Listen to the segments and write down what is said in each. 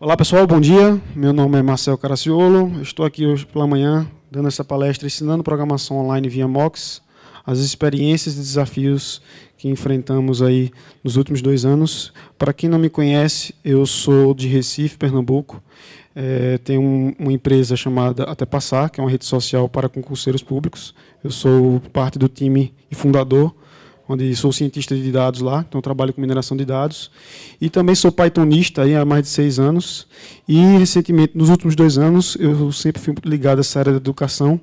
Olá pessoal, bom dia. Meu nome é Marcel Caraciolo. Estou aqui hoje pela manhã dando essa palestra ensinando programação online via MOX, as experiências e desafios que enfrentamos aí nos últimos dois anos. Para quem não me conhece, eu sou de Recife, Pernambuco. É, tenho uma empresa chamada Até Passar, que é uma rede social para concurseiros públicos. Eu sou parte do time e fundador onde sou cientista de dados lá, então trabalho com mineração de dados. E também sou pythonista aí, há mais de seis anos. E, recentemente, nos últimos dois anos, eu sempre fui ligado a essa área da educação.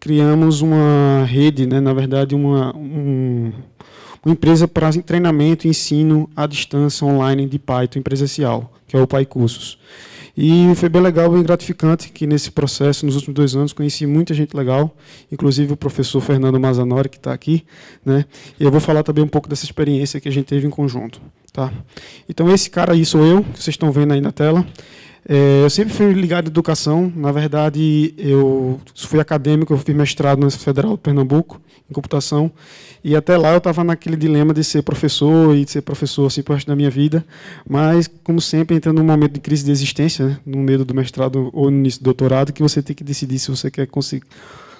Criamos uma rede, né, na verdade, uma, um, uma empresa para treinamento e ensino à distância online de Python empresarial, presencial, que é o PyCursos. Cursos. E foi bem legal e gratificante que nesse processo, nos últimos dois anos, conheci muita gente legal, inclusive o professor Fernando Mazanori, que está aqui. Né? E eu vou falar também um pouco dessa experiência que a gente teve em conjunto. Tá? Então, esse cara aí sou eu, que vocês estão vendo aí na tela. É, eu sempre fui ligado à educação. Na verdade, eu fui acadêmico, eu fiz mestrado na Federal do Pernambuco em computação. E até lá eu estava naquele dilema de ser professor e de ser professor assim por resto da minha vida. Mas, como sempre, entrando num momento de crise de existência, né, no meio do mestrado ou no início do doutorado, que você tem que decidir se você quer conseguir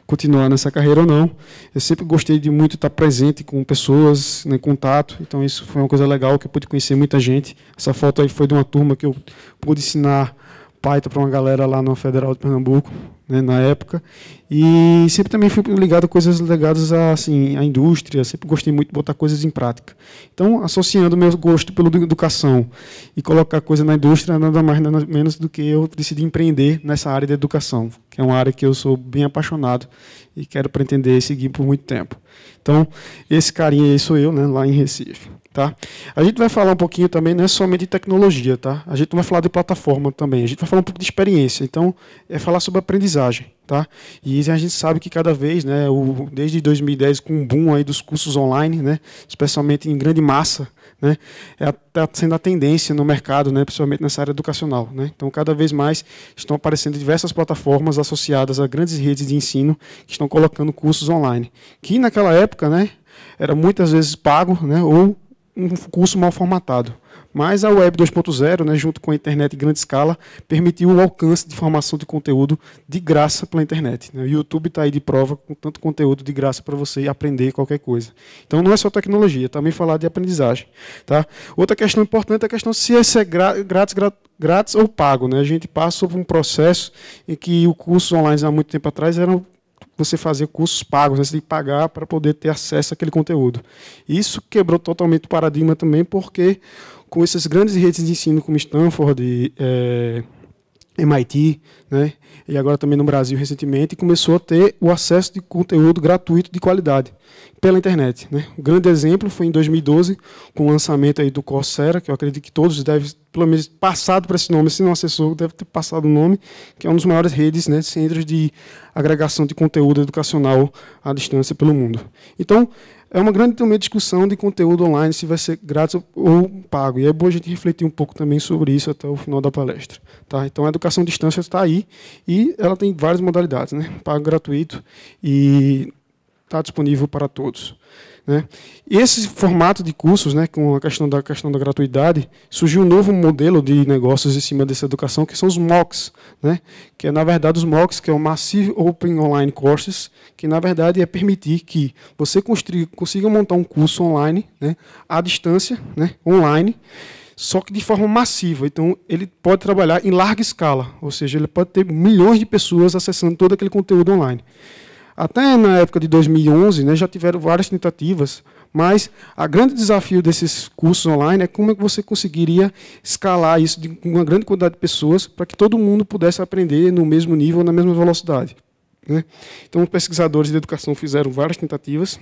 continuar nessa carreira ou não. Eu sempre gostei de muito estar presente com pessoas, né, em contato, então isso foi uma coisa legal que eu pude conhecer muita gente. Essa foto aí foi de uma turma que eu pude ensinar Python para uma galera lá na Federal de Pernambuco né, na época. E sempre também fui ligado a coisas ligadas à, assim, à indústria, sempre gostei muito de botar coisas em prática. Então, associando meu gosto pela educação e colocar coisa na indústria, nada mais nada menos do que eu decidi empreender nessa área da educação, que é uma área que eu sou bem apaixonado e quero pretender seguir por muito tempo. Então, esse carinha aí sou eu, né, lá em Recife. Tá? A gente vai falar um pouquinho também, não é somente de tecnologia, tá? A gente não vai falar de plataforma também, a gente vai falar um pouco de experiência. Então, é falar sobre aprendizagem, tá? E a gente sabe que cada vez, né, o, desde 2010 com o boom aí dos cursos online, né, especialmente em grande massa, né, está é sendo a tendência no mercado, né, principalmente nessa área educacional, né? Então, cada vez mais estão aparecendo diversas plataformas associadas a grandes redes de ensino que estão colocando cursos online, que naquela época, né, era muitas vezes pago, né, ou um curso mal formatado. Mas a Web 2.0, né, junto com a internet em grande escala, permitiu o alcance de formação de conteúdo de graça pela internet. Né? O YouTube está aí de prova com tanto conteúdo de graça para você aprender qualquer coisa. Então não é só tecnologia, é também falar de aprendizagem. Tá? Outra questão importante é a questão se esse é grátis, grátis ou pago. Né? A gente passa por um processo em que o curso online há muito tempo atrás era você fazia cursos pagos, né? você tem que pagar para poder ter acesso àquele conteúdo. Isso quebrou totalmente o paradigma também, porque com essas grandes redes de ensino como Stanford, é, MIT, né? e agora também no Brasil recentemente, começou a ter o acesso de conteúdo gratuito de qualidade pela internet. Né? Um grande exemplo foi em 2012, com o lançamento aí do Coursera, que eu acredito que todos devem, pelo menos, passado para esse nome, se não acessou, deve ter passado o nome, que é uma das maiores redes, né, centros de agregação de conteúdo educacional à distância pelo mundo. Então, é uma grande também discussão de conteúdo online, se vai ser grátis ou pago. E é bom a gente refletir um pouco também sobre isso até o final da palestra. Tá? Então, a educação à distância está aí e ela tem várias modalidades, né? pago, gratuito e está disponível para todos. Né? Esse formato de cursos, né, com a questão da questão da gratuidade, surgiu um novo modelo de negócios em cima dessa educação, que são os MOOCs, né? que é na verdade os MOOCs, que é o Massive Open Online Courses, que na verdade é permitir que você consiga montar um curso online, né, à distância, né, online, só que de forma massiva. Então ele pode trabalhar em larga escala, ou seja, ele pode ter milhões de pessoas acessando todo aquele conteúdo online. Até na época de 2011, né, já tiveram várias tentativas, mas a grande desafio desses cursos online é como é que você conseguiria escalar isso de uma grande quantidade de pessoas para que todo mundo pudesse aprender no mesmo nível, na mesma velocidade. Né? Então, pesquisadores de educação fizeram várias tentativas,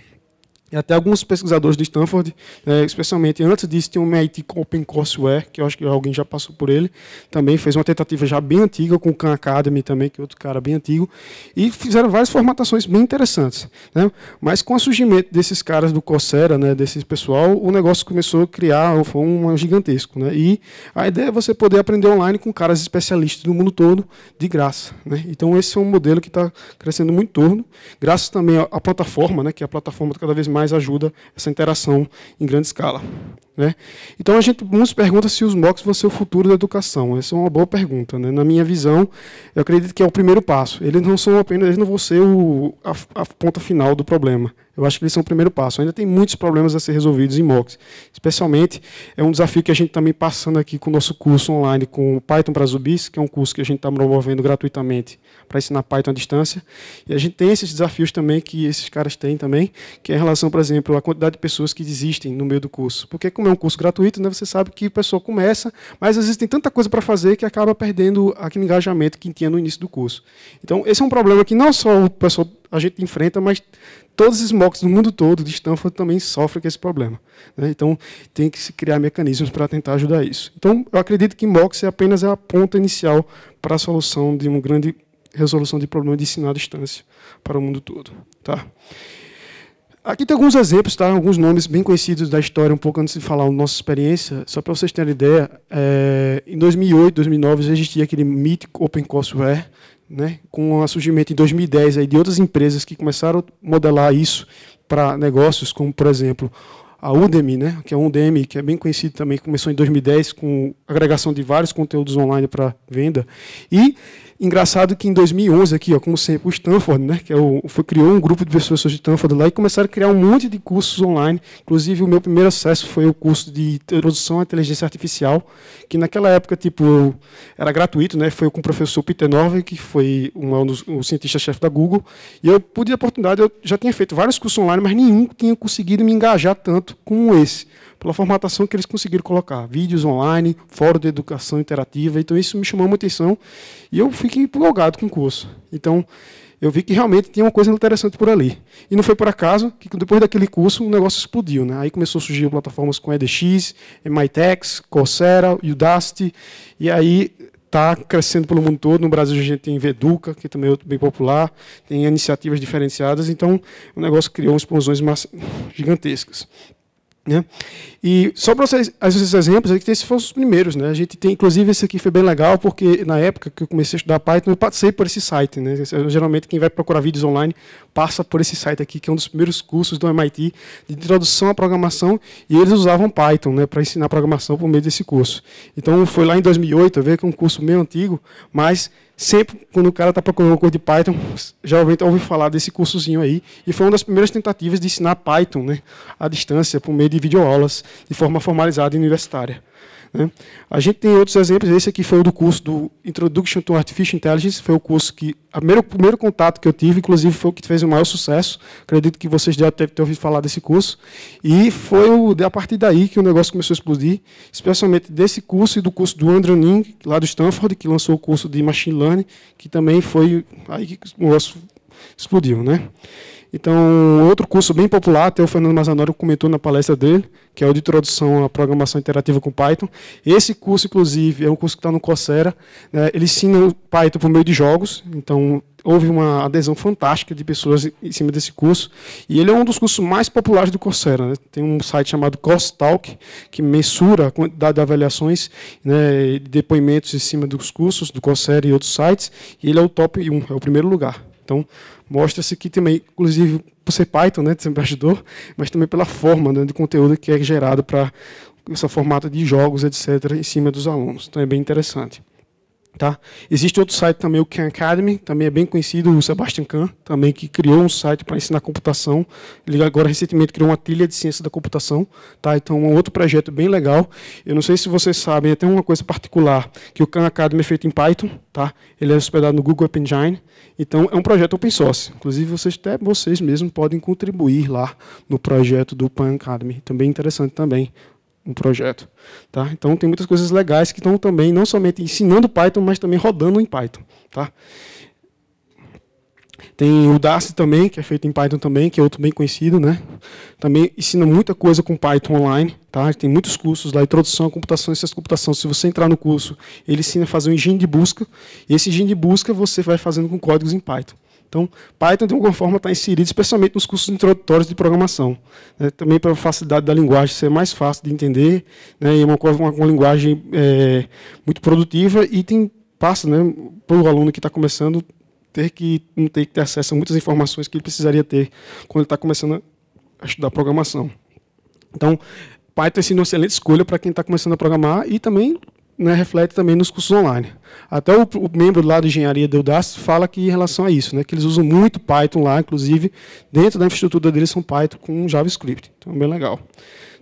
e até alguns pesquisadores de Stanford, né, especialmente antes disso, tinha o MIT Open Courseware, que eu acho que alguém já passou por ele, também fez uma tentativa já bem antiga, com o Khan Academy também, que é outro cara bem antigo, e fizeram várias formatações bem interessantes. Né? Mas com o surgimento desses caras do Coursera, né, desse pessoal, o negócio começou a criar, foi um gigantesco. Né? E a ideia é você poder aprender online com caras especialistas do mundo todo, de graça. Né? Então esse é um modelo que está crescendo muito em torno, graças também à plataforma, né, que é a plataforma cada vez mais mais ajuda essa interação em grande escala. Né? Então a gente nos pergunta se os MOOCs vão ser o futuro da educação. Essa é uma boa pergunta. Né? Na minha visão, eu acredito que é o primeiro passo. Eles não são apenas, eles não vão ser o, a, a, ponta final do problema. Eu acho que eles são o primeiro passo. Ainda tem muitos problemas a ser resolvidos em MOOCs. Especialmente é um desafio que a gente também tá passando aqui com o nosso curso online com o Python para Zubis, que é um curso que a gente está promovendo gratuitamente para ensinar Python à distância. E a gente tem esses desafios também que esses caras têm também, que é em relação, por exemplo, à quantidade de pessoas que desistem no meio do curso. Porque como é um curso gratuito, né, você sabe que a pessoa começa, mas às vezes tem tanta coisa para fazer que acaba perdendo aquele engajamento que tinha no início do curso. Então, esse é um problema que não só o pessoal, a gente enfrenta, mas todos os mocks do mundo todo de Stanford também sofrem com esse problema. Né? Então, tem que se criar mecanismos para tentar ajudar isso. Então, eu acredito que mocks é apenas a ponta inicial para a solução de uma grande resolução de problema de ensino à distância para o mundo todo. Tá? Aqui tem alguns exemplos, tá? alguns nomes bem conhecidos da história, um pouco antes de falar da nossa experiência, só para vocês terem ideia. É, em 2008, 2009, existia aquele Meet Open Courseware, né? com o surgimento em 2010 aí, de outras empresas que começaram a modelar isso para negócios, como, por exemplo, a Udemy, né? que é um Udemy, que é bem conhecido também, começou em 2010 com agregação de vários conteúdos online para venda. E Engraçado que em 2011 aqui, ó, como sempre, o Stanford, né, que é o, foi, criou um grupo de pessoas de Stanford lá e começaram a criar um monte de cursos online. Inclusive, o meu primeiro acesso foi o curso de Introdução à Inteligência Artificial, que naquela época, tipo, era gratuito, né? Foi com o professor Peter Norvig que foi um, um, um cientista-chefe da Google, e eu pude a oportunidade, eu já tinha feito vários cursos online, mas nenhum tinha conseguido me engajar tanto como esse pela formatação que eles conseguiram colocar. Vídeos online, fórum de educação interativa. Então, isso me chamou muita atenção e eu fiquei empolgado com o curso. Então, eu vi que realmente tinha uma coisa interessante por ali. E não foi por acaso que depois daquele curso o negócio explodiu. Né? Aí começou a surgir plataformas com EDX, MyTex, Coursera, Udacity, e aí está crescendo pelo mundo todo. No Brasil a gente tem Veduca, que também é bem popular, tem iniciativas diferenciadas, então o negócio criou explosões gigantescas. Né? E só para vocês, esses exemplos, aqui, esses foram os primeiros. Né? A gente tem, inclusive, esse aqui foi bem legal, porque na época que eu comecei a estudar Python, eu passei por esse site. Né? É, geralmente, quem vai procurar vídeos online passa por esse site aqui, que é um dos primeiros cursos do MIT de introdução à programação, e eles usavam Python né, para ensinar programação por meio desse curso. Então, foi lá em 2008, eu vejo que é um curso meio antigo, mas sempre quando o cara está procurando um curso de Python, já ouvi, ouvi falar desse cursozinho aí. E foi uma das primeiras tentativas de ensinar Python né, à distância, por meio de videoaulas, de forma formalizada e universitária. Né? A gente tem outros exemplos, esse aqui foi o do curso do Introduction to Artificial Intelligence, foi o curso que, primeiro, o primeiro contato que eu tive, inclusive foi o que fez o maior sucesso, acredito que vocês já devem ter ouvido falar desse curso, e foi o, a partir daí que o negócio começou a explodir, especialmente desse curso e do curso do Andrew Ning, lá do Stanford, que lançou o curso de Machine Learning, que também foi aí que o negócio explodiu. Né? Então, outro curso bem popular, até o Fernando Mazanório comentou na palestra dele, que é o de Introdução à Programação Interativa com Python. Esse curso, inclusive, é um curso que está no Coursera. Né? Ele ensina Python por meio de jogos, então houve uma adesão fantástica de pessoas em cima desse curso. E ele é um dos cursos mais populares do Coursera. Né? Tem um site chamado Talk que mensura a quantidade de avaliações, né, depoimentos em cima dos cursos do Coursera e outros sites. E ele é o top 1, é o primeiro lugar. Então, mostra-se que também, inclusive por ser Python, né, sempre ajudou, mas também pela forma né, de conteúdo que é gerado para esse formato de jogos, etc., em cima dos alunos. Então é bem interessante. Tá? Existe outro site também, o Khan Academy, também é bem conhecido, o Sebastian Khan, também que criou um site para ensinar computação. Ele agora recentemente criou uma trilha de ciência da computação, tá? Então, um outro projeto bem legal. Eu não sei se vocês sabem, tem uma coisa particular, que o Khan Academy é feito em Python, tá? Ele é hospedado no Google App Engine. Então, é um projeto open source. Inclusive, vocês até vocês mesmos podem contribuir lá no projeto do Khan Academy. Também interessante também um projeto. Tá? Então, tem muitas coisas legais que estão também, não somente ensinando Python, mas também rodando em Python. Tá? Tem o Darcy também, que é feito em Python também, que é outro bem conhecido, né? Também ensina muita coisa com Python online, tá? Tem muitos cursos lá, introdução à computação e ciência computação. Se você entrar no curso, ele ensina a fazer um engine de busca. E esse engine de busca você vai fazendo com códigos em Python. Então, Python, de alguma forma, está inserido, especialmente nos cursos introdutórios de programação. Né? Também a facilidade da linguagem ser mais fácil de entender, né? e é uma, uma, uma linguagem é, muito produtiva e tem, passa né, para o aluno que está começando ter que não ter que ter acesso a muitas informações que ele precisaria ter quando ele está começando a estudar programação. Então, Python é uma excelente escolha para quem está começando a programar e também né, reflete também nos cursos online. Até o, o membro lá de engenharia do Udacity fala que em relação a isso, né, que eles usam muito Python lá, inclusive dentro da infraestrutura deles são Python com JavaScript. Então é bem legal.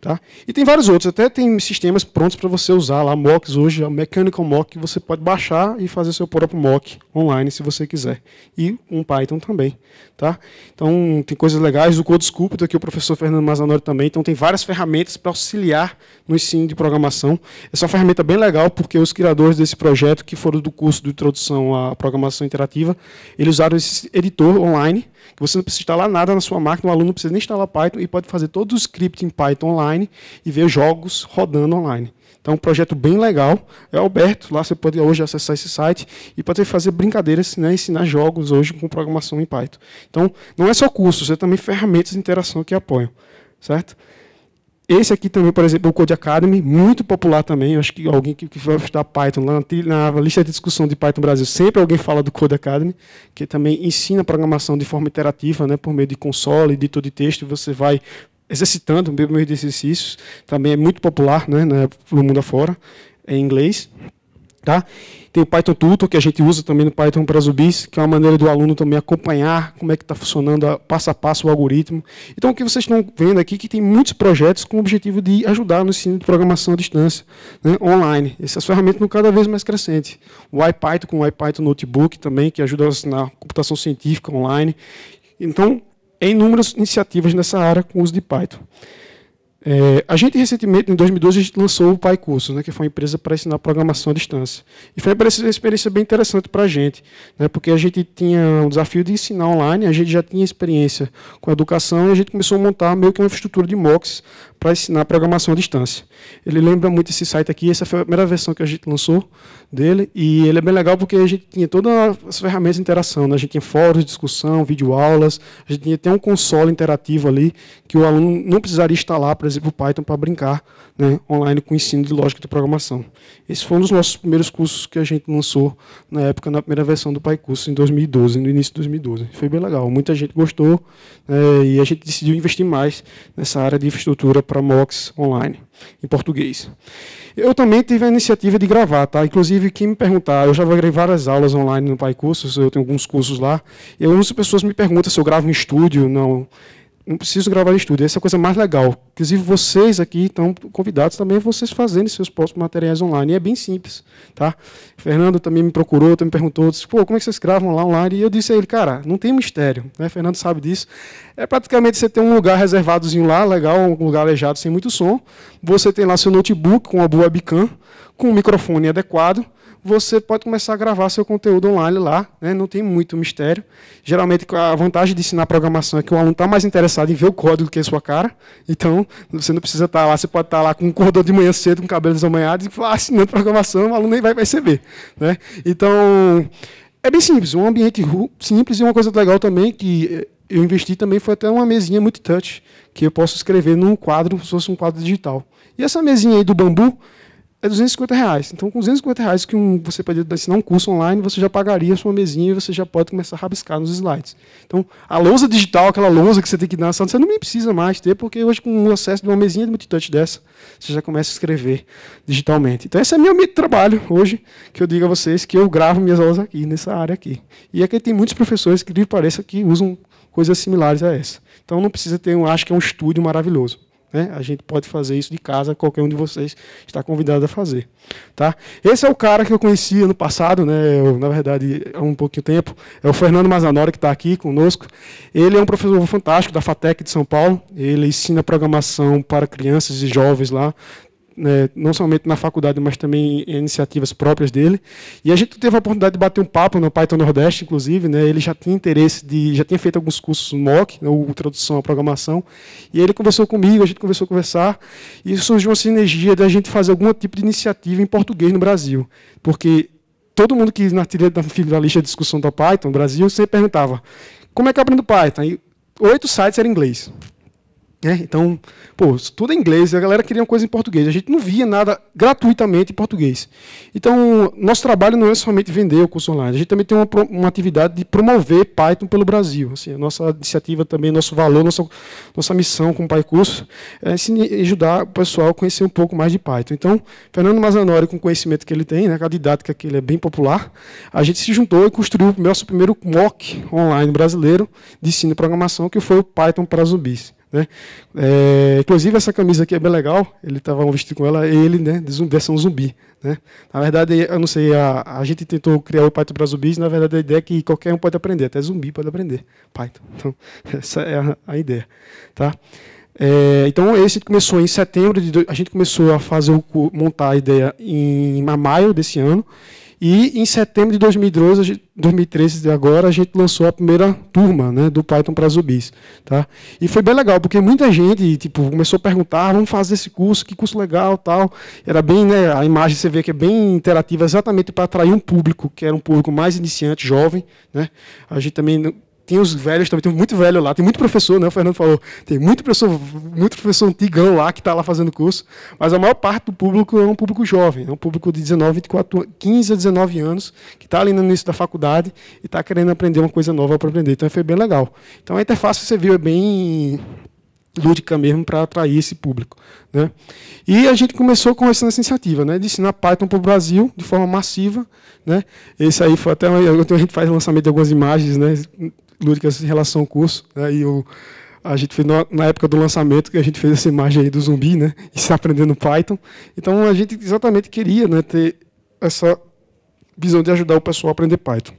Tá? E tem vários outros, até tem sistemas prontos para você usar lá, mocks hoje, a Mechanical Mock, que você pode baixar e fazer seu próprio mock online se você quiser. E um Python também. Tá? Então tem coisas legais, o CodeSculpt, aqui o professor Fernando Mazanori também, então tem várias ferramentas para auxiliar no ensino de programação. Essa é uma ferramenta bem legal, porque os criadores desse projeto, que que foram do curso de introdução à programação interativa, eles usaram esse editor online, que você não precisa instalar nada na sua máquina, o aluno não precisa nem instalar Python e pode fazer todo o script em Python online e ver jogos rodando online. Então, é um projeto bem legal. É Alberto, lá você pode hoje acessar esse site e pode fazer brincadeiras, né, ensinar jogos hoje com programação em Python. Então, não é só curso, é também ferramentas de interação que apoiam, certo? Esse aqui também, por exemplo, o Code Academy, muito popular também. Eu acho que alguém que, que vai estudar Python, lá na, na, lista de discussão de Python Brasil, sempre alguém fala do Code Academy, que também ensina programação de forma interativa, né, por meio de console, editor de texto. Você vai exercitando por meio de exercícios. Também é muito popular né, no mundo afora, em inglês. Tá? Tem o Python Tutor, que a gente usa também no Python para Zubis, que é uma maneira do aluno também acompanhar como é que está funcionando a, passo a passo o algoritmo. Então, o que vocês estão vendo aqui é que tem muitos projetos com o objetivo de ajudar no ensino de programação à distância, né, online. Essas ferramentas estão cada vez mais crescentes. O IPython com o IPython Notebook também, que ajuda a ensinar computação científica online. Então, é inúmeras iniciativas nessa área com o uso de Python. É, a gente recentemente, em 2012, a gente lançou o Pai Curso, né, que foi uma empresa para ensinar programação à distância. E foi uma experiência bem interessante para a gente, né, porque a gente tinha um desafio de ensinar online, a gente já tinha experiência com educação e a gente começou a montar meio que uma infraestrutura de MOOCs para ensinar programação à distância. Ele lembra muito esse site aqui, essa foi a primeira versão que a gente lançou dele, e ele é bem legal porque a gente tinha todas as ferramentas de interação, né? a gente tinha fóruns, de discussão, videoaulas, a gente tinha até um console interativo ali, que o aluno não precisaria instalar, por exemplo, o Python para brincar né? online com o ensino de lógica de programação. Esse foi um dos nossos primeiros cursos que a gente lançou na época, na primeira versão do PyCurso, em 2012, no início de 2012. Foi bem legal, muita gente gostou, né? e a gente decidiu investir mais nessa área de infraestrutura para para mocks Online, em português. Eu também tive a iniciativa de gravar, tá? Inclusive, quem me perguntar, eu já gravei várias aulas online no Pai Cursos, eu tenho alguns cursos lá, e algumas pessoas me perguntam se eu gravo em estúdio, não não preciso gravar em estúdio. Essa é a coisa mais legal. Inclusive, vocês aqui estão convidados também, vocês fazendo seus próprios materiais online. E é bem simples. Tá? O Fernando também me procurou, também me perguntou, disse, Pô, como é que vocês gravam lá online? E eu disse a ele, cara, não tem mistério. Né? O Fernando sabe disso. É praticamente você ter um lugar reservadozinho lá, legal, um lugar aleijado, sem muito som. Você tem lá seu notebook com uma boa webcam, com um microfone adequado você pode começar a gravar seu conteúdo online lá, né? não tem muito mistério. Geralmente, a vantagem de ensinar programação é que o aluno está mais interessado em ver o código do que a sua cara, então você não precisa estar tá lá, você pode estar tá lá com um cordão de manhã cedo, com cabelo desamanhado, e falar ah, assinando programação, o aluno nem vai perceber. Né? Então, é bem simples, um ambiente simples e uma coisa legal também que eh, eu investi também foi até uma mesinha muito touch que eu posso escrever num quadro, se fosse um quadro digital. E essa mesinha aí do bambu, é 250 reais. Então, com 250 reais que um, você pode ensinar um curso online, você já pagaria a sua mesinha e você já pode começar a rabiscar nos slides. Então, a lousa digital, aquela lousa que você tem que dar na sala, você não precisa mais ter, porque hoje com o acesso de uma mesinha de multitouch dessa, você já começa a escrever digitalmente. Então, esse é meu meio de trabalho hoje, que eu digo a vocês que eu gravo minhas aulas aqui, nessa área aqui. E é que tem muitos professores, que lhe pareça, que usam coisas similares a essa. Então, não precisa ter, um, acho que é um estúdio maravilhoso. Né? A gente pode fazer isso de casa, qualquer um de vocês está convidado a fazer. Tá? Esse é o cara que eu conheci ano passado, né? Eu, na verdade há um pouquinho tempo, é o Fernando Mazanora que está aqui conosco. Ele é um professor fantástico da FATEC de São Paulo, ele ensina programação para crianças e jovens lá, né, não somente na faculdade, mas também em iniciativas próprias dele. E a gente teve a oportunidade de bater um papo no Python Nordeste, inclusive, né, ele já tinha interesse de, já tinha feito alguns cursos MOOC, né, ou tradução à programação, e ele conversou comigo, a gente começou a conversar, e surgiu uma sinergia da gente fazer algum tipo de iniciativa em português no Brasil, porque todo mundo que na trilha da lista de discussão do Python no Brasil sempre perguntava como é que é eu aprendo Python? E oito sites eram em inglês. Né? Então, pô, tudo em é inglês, a galera queria uma coisa em português. A gente não via nada gratuitamente em português. Então, nosso trabalho não é somente vender o curso online, a gente também tem uma, uma atividade de promover Python pelo Brasil. Assim, nossa iniciativa também, nosso valor, nossa, nossa missão com o Pai Curso é ajudar o pessoal a conhecer um pouco mais de Python. Então, Fernando Mazanori, com o conhecimento que ele tem, né, com a didática que ele é bem popular, a gente se juntou e construiu o nosso primeiro mock online brasileiro de ensino e programação, que foi o Python para zumbis. Né? É, inclusive, essa camisa aqui é bem legal. Ele estava vestido com ela, é ele, né, de versão zumbi. Né? Na verdade, eu não sei, a, a gente tentou criar o Python para zumbis. Na verdade, a ideia é que qualquer um pode aprender, até zumbi pode aprender Python. Então, essa é a, a ideia. Tá? É, então, esse começou em setembro. De, a gente começou a fazer o, montar a ideia em maio desse ano. E em setembro de 2012, 2013 agora, a gente lançou a primeira turma né, do Python para zumbis. Tá? E foi bem legal, porque muita gente tipo, começou a perguntar, ah, vamos fazer esse curso, que curso legal tal. Era bem, né, a imagem você vê que é bem interativa, exatamente para atrair um público, que era um público mais iniciante, jovem. Né? A gente também tem os velhos também, tem muito velho lá, tem muito professor, né? O Fernando falou, tem muito professor, muito professor antigão lá que está lá fazendo curso, mas a maior parte do público é um público jovem, é um público de 19, 24, 15 a 19 anos, que está ali no início da faculdade e está querendo aprender uma coisa nova para aprender. Então é, foi bem legal. Então a interface você viu é bem lúdica mesmo para atrair esse público. Né? E a gente começou com essa iniciativa né, de ensinar Python para o Brasil de forma massiva. Né? Esse aí foi até. A gente faz lançamento de algumas imagens, né? lúdicas em relação ao curso. Né? E a gente fez na, na, época do lançamento que a gente fez essa imagem aí do zumbi, né? E se aprendendo Python. Então a gente exatamente queria, né, ter essa visão de ajudar o pessoal a aprender Python.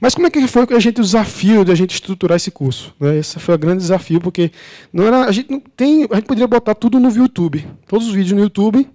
Mas como é que foi a gente o desafio de a gente estruturar esse curso? Né? Esse foi o grande desafio porque não era a gente não tem a gente poderia botar tudo no YouTube, todos os vídeos no YouTube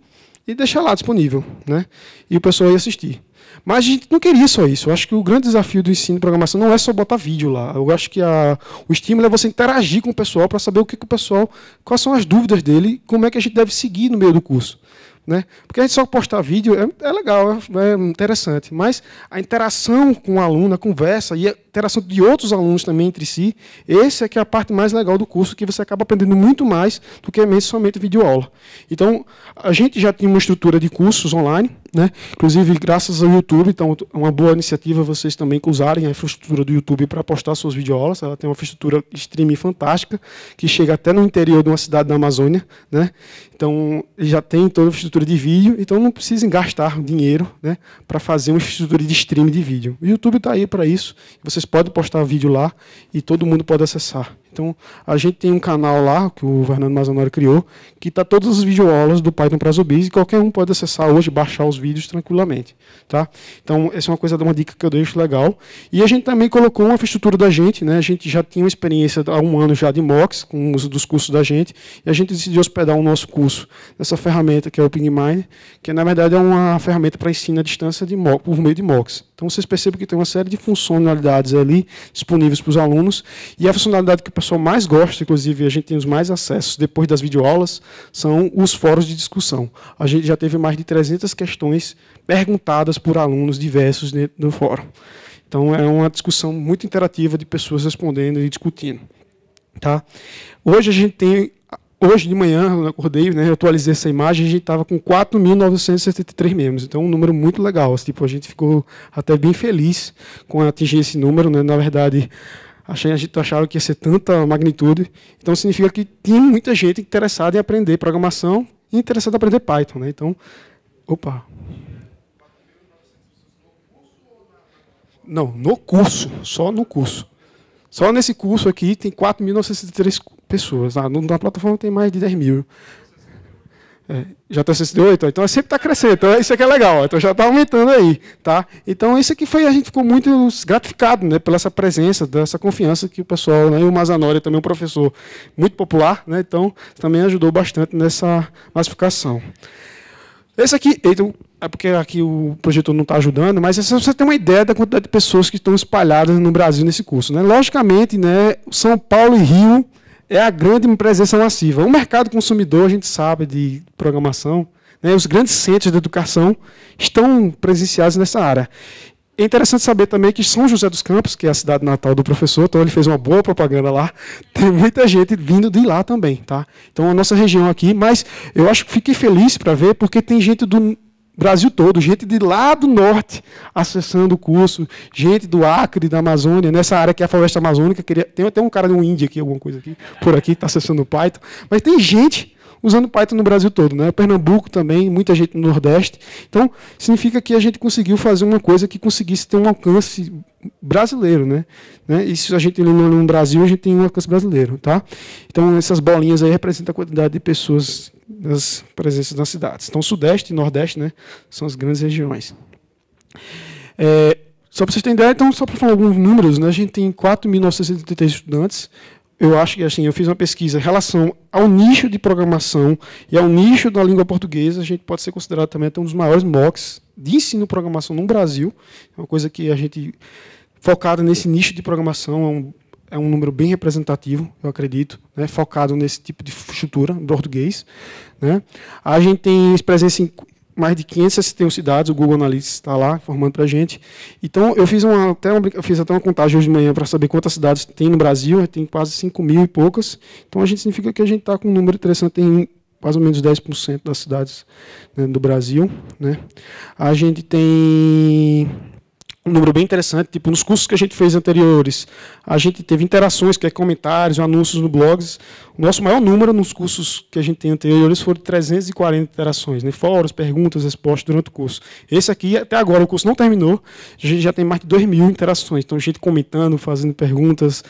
e deixar lá disponível, né? E o pessoal ia assistir. Mas a gente não queria só isso. Eu acho que o grande desafio do ensino de programação não é só botar vídeo lá. Eu acho que a, o estímulo é você interagir com o pessoal para saber o que, que, o pessoal, quais são as dúvidas dele, como é que a gente deve seguir no meio do curso. Né? Porque a gente só postar vídeo é, é legal, é, é, interessante, mas a interação com o aluno, a conversa e a interação de outros alunos também entre si, essa é que é a parte mais legal do curso, que você acaba aprendendo muito mais do que somente vídeo aula. Então, a gente já tinha uma estrutura de cursos online, né? Inclusive, graças ao YouTube, então é uma boa iniciativa vocês também que usarem a infraestrutura do YouTube para postar suas videoaulas. Ela tem uma infraestrutura streaming fantástica, que chega até no interior de uma cidade da Amazônia. Né? Então, já tem toda a infraestrutura de vídeo, então não precisem gastar dinheiro né, para fazer uma infraestrutura de streaming de vídeo. O YouTube está aí para isso, vocês podem postar vídeo lá e todo mundo pode acessar. Então, a gente tem um canal lá, que o Fernando Mazanori criou, que está todas as videoaulas do Python para zumbis, e qualquer um pode acessar hoje, baixar os vídeos tranquilamente. Tá? Então, essa é uma coisa, uma dica que eu deixo legal. E a gente também colocou uma infraestrutura da gente, né? a gente já tinha uma experiência há um ano já de MOX, com o uso dos cursos da gente, e a gente decidiu hospedar o nosso curso nessa ferramenta que é o PingMine, que na verdade é uma ferramenta para ensino à distância de mock, por meio de MOX. Então vocês percebem que tem uma série de funcionalidades ali disponíveis para os alunos. E a funcionalidade que o pessoal mais gosta, inclusive a gente tem os mais acessos depois das videoaulas, são os fóruns de discussão. A gente já teve mais de 300 questões perguntadas por alunos diversos no fórum. Então é uma discussão muito interativa de pessoas respondendo e discutindo. Tá? Hoje a gente tem hoje de manhã, eu acordei, né, eu atualizei essa imagem, a gente estava com 4.973 membros. Então, um número muito legal. Assim, tipo, a gente ficou até bem feliz com atingir esse número. Né? Na verdade, achei, a gente achava que ia ser tanta magnitude. Então, significa que tinha muita gente interessada em aprender programação e interessada em aprender Python. Né? Então, opa... Não, no curso, só no curso. Só nesse curso aqui tem 4.963 pessoas. Na, na, plataforma tem mais de 10 mil. É, já está 68, então é sempre está crescendo. Então isso aqui é legal, então já está aumentando aí. Tá? Então isso aqui foi, a gente ficou muito gratificado né, pela essa presença, dessa confiança que o pessoal, né, e o Mazanori também é um professor muito popular, né, então também ajudou bastante nessa massificação. Esse aqui, então, é porque aqui o projetor não está ajudando, mas é só você ter uma ideia da quantidade de pessoas que estão espalhadas no Brasil nesse curso. Né? Logicamente, né, São Paulo e Rio é a grande presença massiva. O mercado consumidor, a gente sabe, de programação, né, os grandes centros de educação estão presenciados nessa área. É interessante saber também que São José dos Campos, que é a cidade natal do professor, então ele fez uma boa propaganda lá. Tem muita gente vindo de lá também, tá? Então a nossa região aqui, mas eu acho que fiquei feliz para ver porque tem gente do Brasil todo, gente de lá do norte acessando o curso, gente do Acre, da Amazônia, nessa área que é a floresta amazônica. Queria, tem até um cara de um índio aqui, alguma coisa aqui, por aqui, está acessando o Python. Mas tem gente usando Python no Brasil todo, né? Pernambuco também, muita gente no Nordeste. Então, significa que a gente conseguiu fazer uma coisa que conseguisse ter um alcance brasileiro, né? né? Isso a gente no Brasil, a gente tem um alcance brasileiro, tá? Então, essas bolinhas aí representam a quantidade de pessoas nas presenças nas cidades. Então, Sudeste e Nordeste, né, são as grandes regiões. É, só para vocês terem ideia, então, só para falar alguns números, né, a gente tem 4.983 estudantes, eu acho que assim, eu fiz uma pesquisa em relação ao nicho de programação e ao nicho da língua portuguesa, a gente pode ser considerado também até um dos maiores MOOCs de ensino de programação no Brasil. É uma coisa que a gente focada nesse nicho de programação é um, é um número bem representativo, eu acredito, né, focado nesse tipo de estrutura do português. Né. A gente tem presença em, mais de 561 cidades, o Google Analytics está lá informando para a gente. Então, eu fiz, uma, até uma, eu fiz até uma contagem hoje de manhã para saber quantas cidades tem no Brasil, tem quase 5 mil e poucas. Então, a gente significa que a gente está com um número interessante, tem mais ou menos 10% das cidades né, do Brasil. Né? A gente tem um número bem interessante, tipo nos cursos que a gente fez anteriores, a gente teve interações, que é comentários, anúncios no blogs. O nosso maior número nos cursos que a gente tem anteriores foram 340 interações, né? fóruns, perguntas, respostas durante o curso. Esse aqui, até agora, o curso não terminou, a gente já tem mais de 2 mil interações. Então, gente comentando, fazendo perguntas,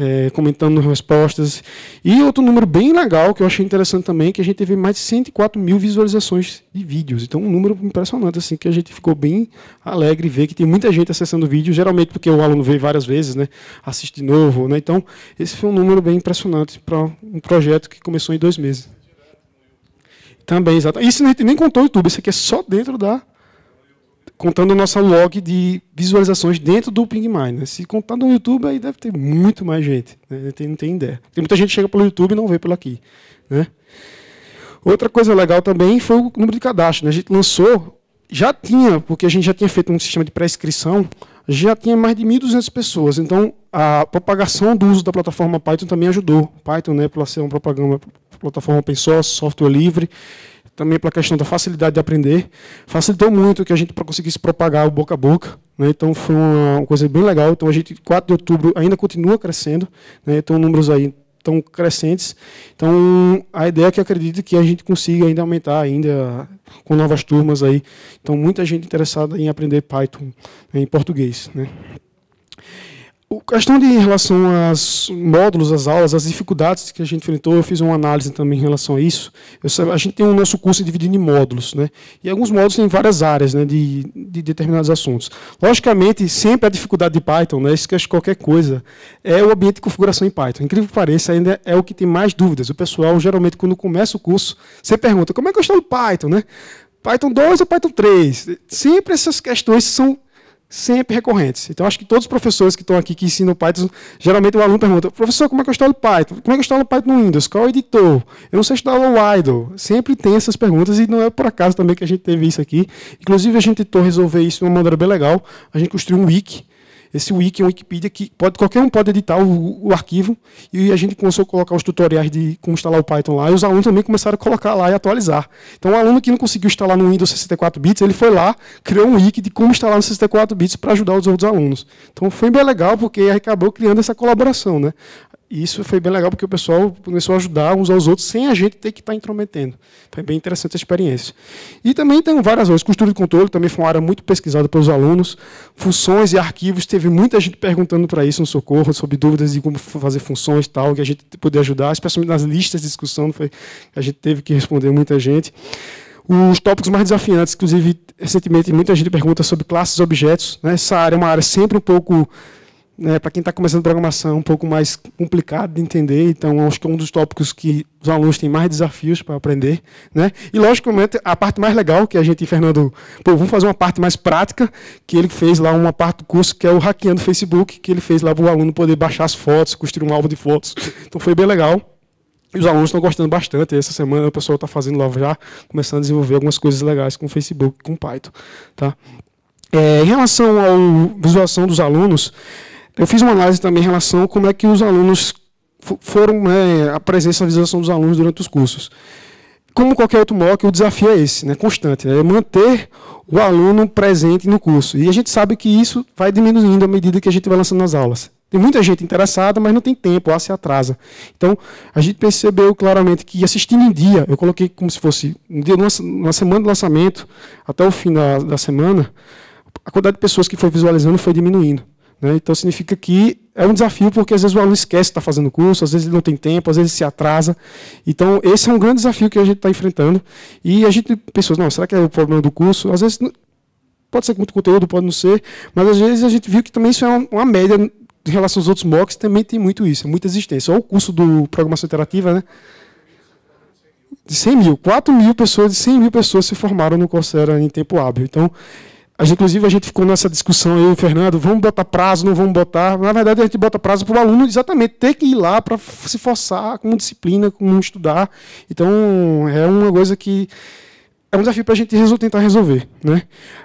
é, comentando respostas. E outro número bem legal, que eu achei interessante também, que a gente teve mais de 104 mil visualizações de vídeos. Então, um número impressionante, assim, que a gente ficou bem alegre ver que tem muita gente acessando o vídeo, geralmente porque o aluno vê várias vezes, né? Assiste de novo, né? Então, esse foi um número bem impressionante para um projeto que começou em dois meses. Também, exato. Isso a gente nem contou o YouTube, isso aqui é só dentro da contando a nossa log de visualizações dentro do PingMine. Né? Se contar no YouTube, aí deve ter muito mais gente. Né? Não tem ideia. Tem muita gente que chega pelo YouTube e não vê pelo aqui. Né? Outra coisa legal também foi o número de cadastro. Né? A gente lançou, já tinha, porque a gente já tinha feito um sistema de pré-inscrição, já tinha mais de 1.200 pessoas. Então, a propagação do uso da plataforma Python também ajudou. Python, né, por ser uma propaganda, plataforma open source, software livre, também pela questão da facilidade de aprender, facilitou muito que a gente conseguisse propagar o boca a boca. Né? Então foi uma coisa bem legal. Então a gente, 4 de outubro, ainda continua crescendo. Né? Então números aí estão crescentes. Então, a ideia é que acredito que a gente consiga ainda aumentar ainda com novas turmas aí. Então, muita gente interessada em aprender Python né, em português, né? O questão de em relação aos módulos, às aulas, às dificuldades que a gente enfrentou, eu fiz uma análise também em relação a isso. Eu, a gente tem o nosso curso dividido em módulos, né? E alguns módulos têm várias áreas, né, de, de determinados assuntos. Logicamente, sempre a dificuldade de Python, né, esquece qualquer coisa, é o ambiente de configuração em Python. Incrível que pareça, ainda é o que tem mais dúvidas. O pessoal, geralmente, quando começa o curso, você pergunta, como é que eu estou no Python, né? Python 2 ou Python 3? Sempre essas questões são sempre recorrentes. Então, acho que todos os professores que estão aqui que ensinam Python, geralmente o aluno pergunta, professor, como é que eu instalo Python? Como é que eu instalo Python no Windows? Qual é o editor? Eu não sei instalar o idle. Sempre tem essas perguntas e não é por acaso também que a gente teve isso aqui. Inclusive, a gente tentou resolver isso de uma maneira bem legal. A gente construiu um wiki esse wiki é um Wikipedia que pode, qualquer um pode editar o, o, arquivo e a gente começou a colocar os tutoriais de como instalar o Python lá e os alunos também começaram a colocar lá e atualizar. Então, o aluno que não conseguiu instalar no Windows 64 bits, ele foi lá, criou um wiki de como instalar no 64 bits para ajudar os outros alunos. Então, foi bem legal porque acabou criando essa colaboração. Né? E isso foi bem legal porque o pessoal começou a ajudar uns aos outros sem a gente ter que estar tá intrometendo. Foi bem interessante a experiência. E também tem várias áreas. Costura de controle também foi uma área muito pesquisada pelos alunos. Funções e arquivos, teve muita gente perguntando para isso no socorro, sobre dúvidas de como fazer funções e tal, que a gente poder ajudar, especialmente nas listas de discussão, foi, a gente teve que responder muita gente. Os tópicos mais desafiantes, inclusive, recentemente, muita gente pergunta sobre classes e objetos. Né? Essa área é uma área sempre um pouco né, para quem está começando programação, é um pouco mais complicado de entender. Então, acho que é um dos tópicos que os alunos têm mais desafios para aprender. Né? E, logicamente, a parte mais legal que a gente, Fernando, pô, vamos fazer uma parte mais prática, que ele fez lá uma parte do curso, que é o hackeando Facebook, que ele fez lá para o aluno poder baixar as fotos, construir um álbum de fotos. Então, foi bem legal. E os alunos estão gostando bastante. Essa semana o pessoal está fazendo lá já, começando a desenvolver algumas coisas legais com Facebook, com Python. Tá? É, em relação à visualização dos alunos, eu fiz uma análise também em relação a como é que os alunos foram né, a presença, a visualização dos alunos durante os cursos. Como qualquer outro MOOC, o desafio é esse, né, constante, né, é manter o aluno presente no curso. E a gente sabe que isso vai diminuindo à medida que a gente vai lançando as aulas. Tem muita gente interessada, mas não tem tempo, a se atrasa. Então, a gente percebeu claramente que assistindo em dia, eu coloquei como se fosse um dia, uma semana do lançamento, até o fim da, da semana, a quantidade de pessoas que foi visualizando foi diminuindo. Né? Então significa que é um desafio, porque às vezes o aluno esquece de estar tá fazendo o curso, às vezes ele não tem tempo, às vezes ele se atrasa. Então, esse é um grande desafio que a gente está enfrentando. E a gente pensou, não, será que é o problema do curso? Às vezes pode ser muito conteúdo, pode não ser, mas às vezes a gente viu que também isso é uma, média em relação aos outros mocks, também tem muito isso, é muita existência. Olha o curso do Programação Interativa, né? De 100 mil, 4 mil pessoas, de 100 mil pessoas se formaram no Coursera em tempo hábil. Então, inclusive, a gente ficou nessa discussão, aí, o Fernando, vamos botar prazo, não vamos botar. Na verdade, a gente bota prazo para o aluno exatamente ter que ir lá para se forçar com disciplina, com estudar. Então, é uma coisa que é um desafio para a gente tentar resolver. Né?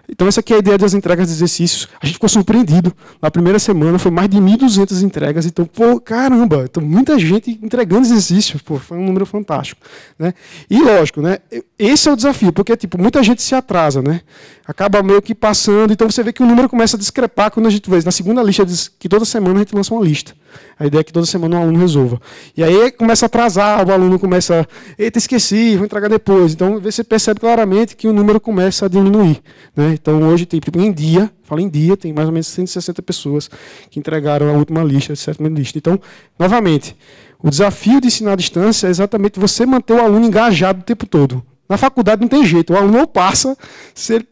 Então, essa aqui é a ideia das entregas de exercícios. A gente ficou surpreendido. Na primeira semana, foi mais de 1.200 entregas. Então, pô, caramba, então, muita gente entregando exercícios. Pô, foi um número fantástico. Né? E, lógico, né, esse é o desafio, porque tipo, muita gente se atrasa. Né? Acaba meio que passando. Então, você vê que o número começa a discrepar quando a gente vê. Na segunda lista, que toda semana a gente lança uma lista. A ideia é que toda semana um aluno resolva. E aí começa a atrasar, o aluno começa, eita, esqueci, vou entregar depois. Então você percebe claramente que o número começa a diminuir. Né? Então hoje tem, em dia, fala em dia, tem mais ou menos 160 pessoas que entregaram a última lista, a certa lista. Então, novamente, o desafio de ensinar à distância é exatamente você manter o aluno engajado o tempo todo. Na faculdade não tem jeito, o aluno não passa. Se ele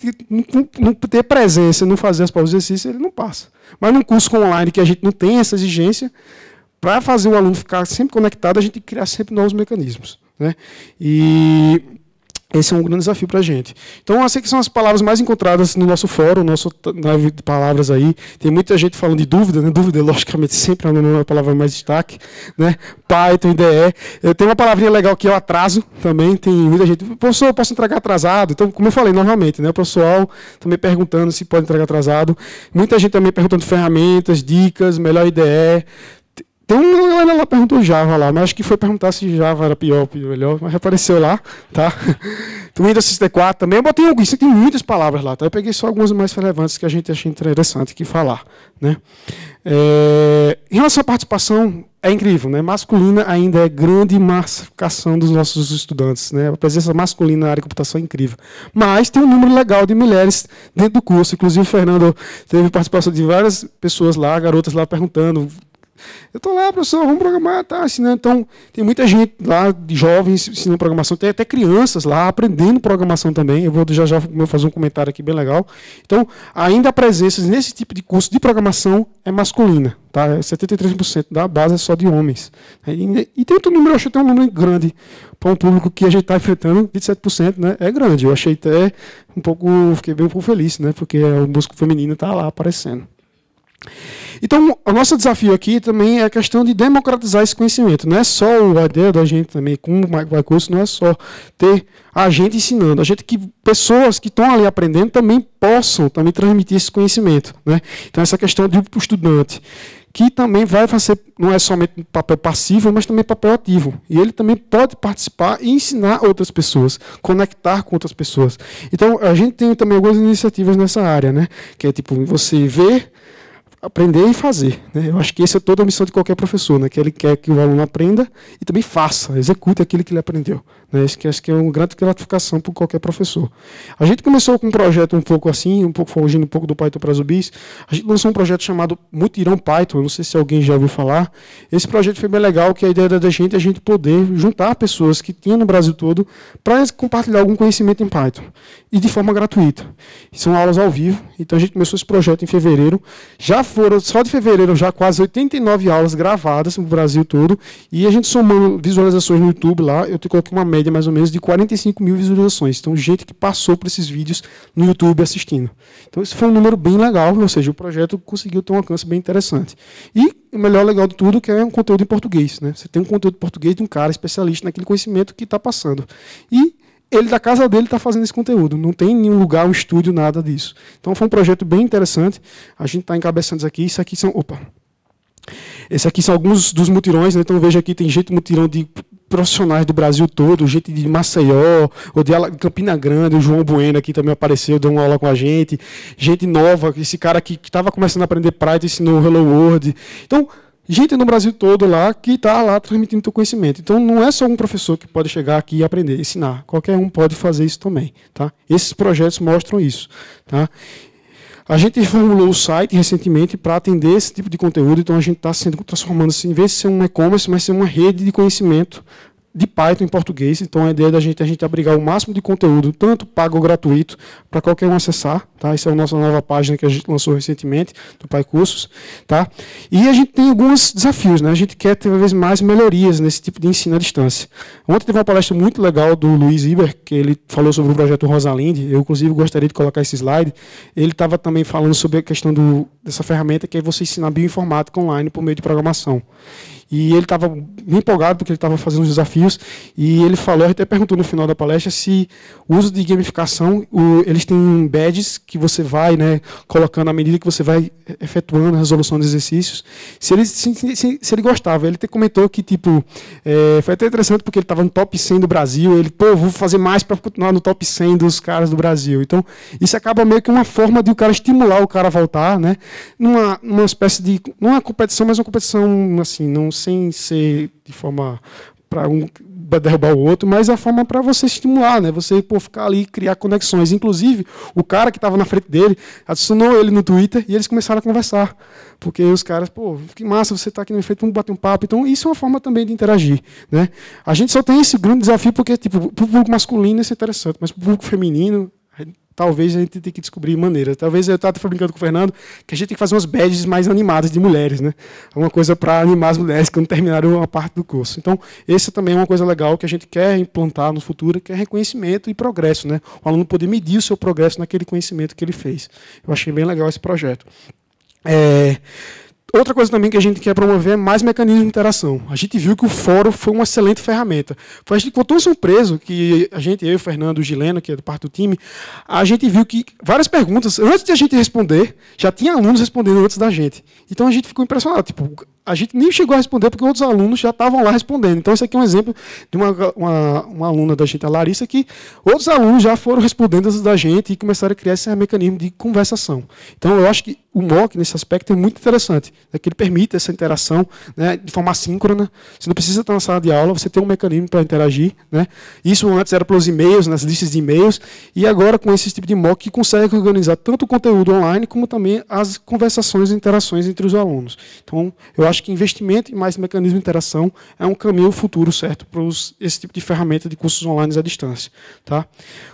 não ter presença, não fazer as provas de exercício, ele não passa. Mas num curso online que a gente não tem essa exigência, para fazer o aluno ficar sempre conectado, a gente cria sempre novos mecanismos. Né? E esse é um grande desafio para a gente. Então, essas são as palavras mais encontradas no nosso fórum, nosso nave de palavras aí. Tem muita gente falando de dúvida, né? Dúvida, logicamente, sempre é uma palavra mais destaque, né? Python, IDE. Eu eh, tenho uma palavrinha legal que é o atraso também. Tem muita gente, professor, eu posso entregar atrasado? Então, como eu falei, normalmente, né? O pessoal também perguntando se pode entregar atrasado. Muita gente também perguntando ferramentas, dicas, melhor IDE. Tem uma galera lá né, perguntou Java lá, mas acho que foi perguntar se Java era pior ou melhor, mas apareceu lá, tá? Windows 64 também, eu botei alguns, tem muitas palavras lá, tá? Eu peguei só algumas mais relevantes que a gente achei interessante que falar, né? É, em relação à participação, é incrível, né? Masculina ainda é grande marcação dos nossos estudantes, né? A presença masculina na área de computação é incrível. Mas tem um número legal de mulheres dentro do curso, inclusive o Fernando teve participação de várias pessoas lá, garotas lá perguntando eu estou lá, professor, vamos programar, tá assinando. Então, tem muita gente lá, de jovens, ensinando programação, tem até crianças lá aprendendo programação também. Eu vou já já fazer um comentário aqui bem legal. Então, ainda a presença nesse tipo de curso de programação é masculina, tá? 73% é da base é só de homens. E, tem outro número, eu achei até um número grande para um público que a gente está enfrentando, 27%, né? É grande. Eu achei até um pouco, fiquei bem um pouco feliz, né? Porque o músico feminino está lá aparecendo. Então, o nosso desafio aqui também é a questão de democratizar esse conhecimento. Não é só a ideia da gente também, com o curso, não é só ter a gente ensinando, a gente que pessoas que estão ali aprendendo também possam também transmitir esse conhecimento. Né? Então, essa questão de o estudante, que também vai fazer, não é somente papel passivo, mas também papel ativo. E ele também pode participar e ensinar outras pessoas, conectar com outras pessoas. Então, a gente tem também algumas iniciativas nessa área, né? que é tipo, você ver aprender e fazer. Né? Eu acho que essa é toda a missão de qualquer professor, né? que ele quer que o aluno aprenda e também faça, execute aquilo que ele aprendeu. Né? Isso que acho que é uma grande gratificação para qualquer professor. A gente começou com um projeto um pouco assim, um pouco fugindo um pouco do Python para os bis. A gente lançou um projeto chamado Mutirão Python, não sei se alguém já ouviu falar. Esse projeto foi bem legal, que a ideia da gente é a gente poder juntar pessoas que tinha no Brasil todo para compartilhar algum conhecimento em Python e de forma gratuita. São aulas ao vivo, então a gente começou esse projeto em fevereiro. Já foram só de fevereiro já quase 89 aulas gravadas no Brasil todo. E a gente somando visualizações no YouTube lá, eu tenho coloquei uma média mais ou menos de 45 mil visualizações. Então, gente que passou por esses vídeos no YouTube assistindo. Então, esse foi um número bem legal, ou seja, o projeto conseguiu ter um alcance bem interessante. E o melhor legal de tudo é que é um conteúdo em português. Né? Você tem um conteúdo em português de um cara especialista naquele conhecimento que está passando. E ele da casa dele está fazendo esse conteúdo. Não tem nenhum lugar, um estúdio, nada disso. Então foi um projeto bem interessante. A gente está encabeçando isso aqui. Isso aqui são. Opa! Esse aqui são alguns dos mutirões, né? Então veja aqui, tem gente mutirão de profissionais do Brasil todo, gente de Maceió, ou de Campina Grande, o João Bueno aqui também apareceu, deu uma aula com a gente, gente nova, esse cara aqui que estava começando a aprender Pride, ensinou Hello World. Então, gente no Brasil todo lá que está lá transmitindo seu conhecimento. Então não é só um professor que pode chegar aqui e aprender, ensinar. Qualquer um pode fazer isso também, tá? Esses projetos mostram isso, tá? A gente formulou o site recentemente para atender esse tipo de conteúdo, então a gente está sendo transformando em vez de ser um e-commerce, mas ser uma rede de conhecimento de Python em português. Então a ideia da gente é a gente abrigar o máximo de conteúdo, tanto pago ou gratuito, para qualquer um acessar. Tá? Essa é a nossa nova página que a gente lançou recentemente, do Pai Cursos. Tá? E a gente tem alguns desafios. Né? A gente quer ter vez mais melhorias nesse tipo de ensino à distância. Ontem teve uma palestra muito legal do Luiz Iber, que ele falou sobre o projeto Rosalind. Eu, inclusive, gostaria de colocar esse slide. Ele estava também falando sobre a questão do, dessa ferramenta, que é você ensinar bioinformática online por meio de programação. E ele estava empolgado porque ele estava fazendo os desafios. E ele falou, ele até perguntou no final da palestra se o uso de gamificação, o, eles têm badges que você vai né, colocando à medida que você vai efetuando a resolução dos exercícios. Se ele, se, se, se ele gostava, ele comentou que tipo é, foi até interessante porque ele estava no top 100 do Brasil. Ele, pô, vou fazer mais para continuar no top 100 dos caras do Brasil. Então, isso acaba meio que uma forma de o cara estimular o cara a voltar, né? Numa, numa espécie de. Não é uma competição, mas uma competição assim, não sem ser de forma para um derrubar o outro, mas é a forma para você estimular, né? Você pô, ficar ali e criar conexões. Inclusive, o cara que estava na frente dele adicionou ele no Twitter e eles começaram a conversar. Porque os caras, pô, que massa, você está aqui no efeito, vamos bater um papo. Então, isso é uma forma também de interagir, né? A gente só tem esse grande desafio porque, tipo, o público masculino é interessante, mas o público feminino Talvez a gente tenha que descobrir maneiras. Talvez eu estava brincando com o Fernando que a gente tem que fazer umas badges mais animadas de mulheres, né? Uma coisa para animar as mulheres que não terminaram a parte do curso. Então, essa também é uma coisa legal que a gente quer implantar no futuro, que é reconhecimento e progresso, né? O aluno poder medir o seu progresso naquele conhecimento que ele fez. Eu achei bem legal esse projeto. É... Outra coisa também que a gente quer promover é mais mecanismo de interação. A gente viu que o fórum foi uma excelente ferramenta. Foi, a gente ficou tão surpreso que a gente, eu, Fernando, o que é parte do time, a gente viu que várias perguntas, antes de a gente responder, já tinha alunos respondendo antes da gente. Então a gente ficou impressionado. Tipo, a gente nem chegou a responder porque outros alunos já estavam lá respondendo. Então, esse aqui é um exemplo de uma, uma, uma, aluna da gente, a Larissa, que outros alunos já foram respondendo as da gente e começaram a criar esse mecanismo de conversação. Então, eu acho que o MOOC, nesse aspecto, é muito interessante, né, que ele permite essa interação né, de forma assíncrona. Você não precisa estar na sala de aula, você tem um mecanismo para interagir. Né. Isso antes era pelos e-mails, nas listas de e-mails, e agora com esse tipo de MOOC que consegue organizar tanto o conteúdo online como também as conversações e interações entre os alunos. Então, eu acho acho que investimento e mais mecanismo de interação é um caminho futuro certo para os, esse tipo de ferramenta de cursos online à distância. Tá?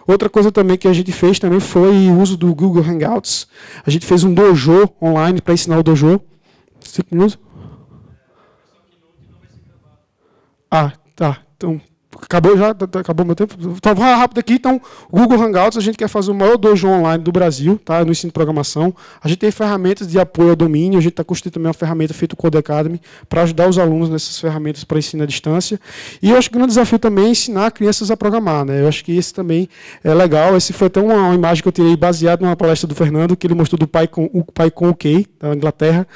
Outra coisa também que a gente fez também foi o uso do Google Hangouts. A gente fez um dojo online para ensinar o dojo. Cinco minutos? Ah, tá. Então, acabou já, tá, tá, acabou meu tempo. Então, tá, vou rápido aqui. Então, Google Hangouts, a gente quer fazer o maior dojo online do Brasil, tá? No ensino de programação. A gente tem ferramentas de apoio ao domínio, a gente está construindo também uma ferramenta feita o Code Academy para ajudar os alunos nessas ferramentas para ensino à distância. E eu acho que o grande desafio também é ensinar crianças a programar, né? Eu acho que esse também é legal. Esse foi até uma, imagem que eu tirei baseada numa palestra do Fernando, que ele mostrou do pai com o pai com o Kay, da Inglaterra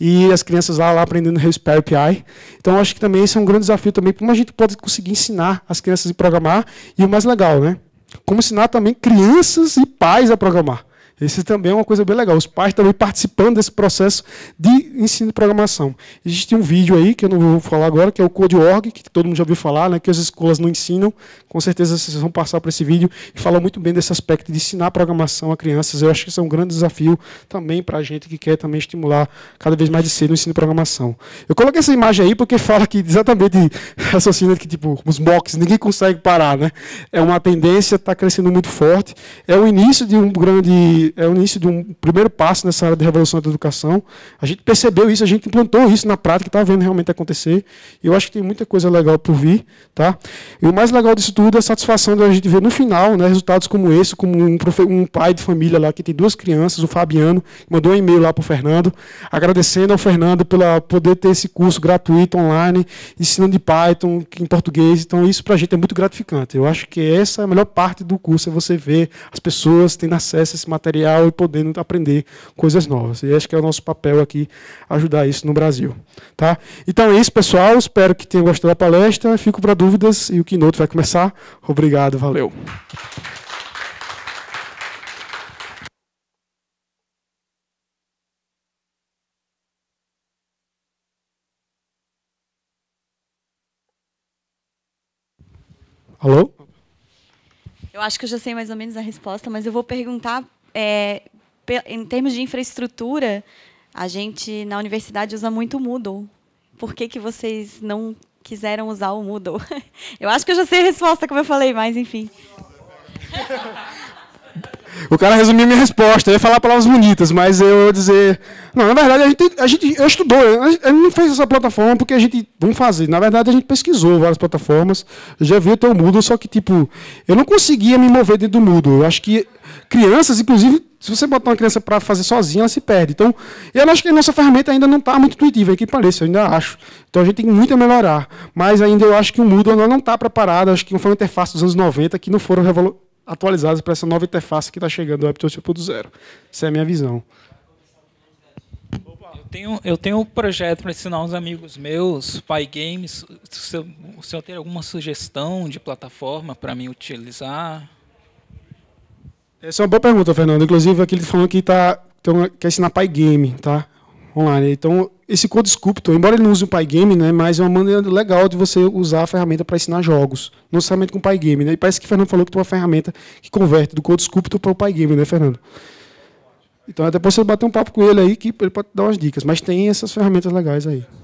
e as crianças lá, lá aprendendo Raspberry Pi, Então, acho que também esse é um grande desafio também, como a gente pode conseguir ensinar as crianças a programar, e o mais legal, né? Como ensinar também crianças e pais a programar. Isso também é uma coisa bem legal. Os pais também participando desse processo de ensino de programação. Existe um vídeo aí, que eu não vou falar agora, que é o Code.org, que todo mundo já ouviu falar, né, que as escolas não ensinam. Com certeza vocês vão passar por esse vídeo e fala muito bem desse aspecto de ensinar programação a crianças. Eu acho que isso é um grande desafio também para a gente que quer também estimular cada vez mais de cedo o ensino de programação. Eu coloquei essa imagem aí porque fala que exatamente raciocina que tipo os boxes ninguém consegue parar. Né? É uma tendência, está crescendo muito forte. É o início de um grande é o início de um primeiro passo nessa área de revolução da educação. A gente percebeu isso, a gente implantou isso na prática, está vendo realmente acontecer. E eu acho que tem muita coisa legal por vir. Tá? E o mais legal disso tudo é a satisfação da gente ver no final né, resultados como esse, como um, um pai de família lá que tem duas crianças, o Fabiano, mandou um e-mail lá para o Fernando, agradecendo ao Fernando pela poder ter esse curso gratuito online, ensinando de Python em português. Então, isso para a gente é muito gratificante. Eu acho que essa é a melhor parte do curso, é você ver as pessoas tendo acesso a esse material e podendo aprender coisas novas. E acho que é o nosso papel aqui ajudar isso no Brasil. Tá? Então é isso, pessoal. Espero que tenham gostado da palestra. Fico para dúvidas e o Keynote vai começar. Obrigado, valeu. Alô? Eu acho que eu já sei mais ou menos a resposta, mas eu vou perguntar é, em termos de infraestrutura, a gente na universidade usa muito o Moodle. Por que, que vocês não quiseram usar o Moodle? Eu acho que eu já sei a resposta, como eu falei, mas enfim. O cara resumiu minha resposta, eu ia falar palavras bonitas, mas eu ia dizer. Não, na verdade, a gente, a gente eu estudou, a gente não fez essa plataforma porque a gente. Vamos fazer. Na verdade, a gente pesquisou várias plataformas, já vi até o Moodle, só que, tipo, eu não conseguia me mover dentro do Moodle. Eu acho que crianças, inclusive, se você botar uma criança para fazer sozinha, ela se perde. Então, eu acho que a nossa ferramenta ainda não está muito intuitiva, é que pareça, eu ainda acho. Então, a gente tem muito a melhorar. Mas ainda eu acho que o Moodle não está preparado, acho que foi uma interface dos anos 90 que não foram revolucionários atualizadas para essa nova interface que está chegando, o Web 2.0. Essa é a minha visão. Eu tenho, eu tenho um projeto para ensinar uns amigos meus, Pai Games, se eu, alguma sugestão de plataforma para mim utilizar. Essa é uma boa pergunta, Fernando. Inclusive, aquele falou que tá, tem uma, quer ensinar Pai Game, tá? online. Né? Então, esse Code Sculptor, embora ele não use o Pygame, né, mas é uma maneira legal de você usar a ferramenta para ensinar jogos, não necessariamente com o Pygame. Né? E parece que o Fernando falou que tem uma ferramenta que converte do Code Sculptor para o Pygame, né, Fernando? Então, até depois você bater um papo com ele aí, que ele pode dar umas dicas. Mas tem essas ferramentas legais aí.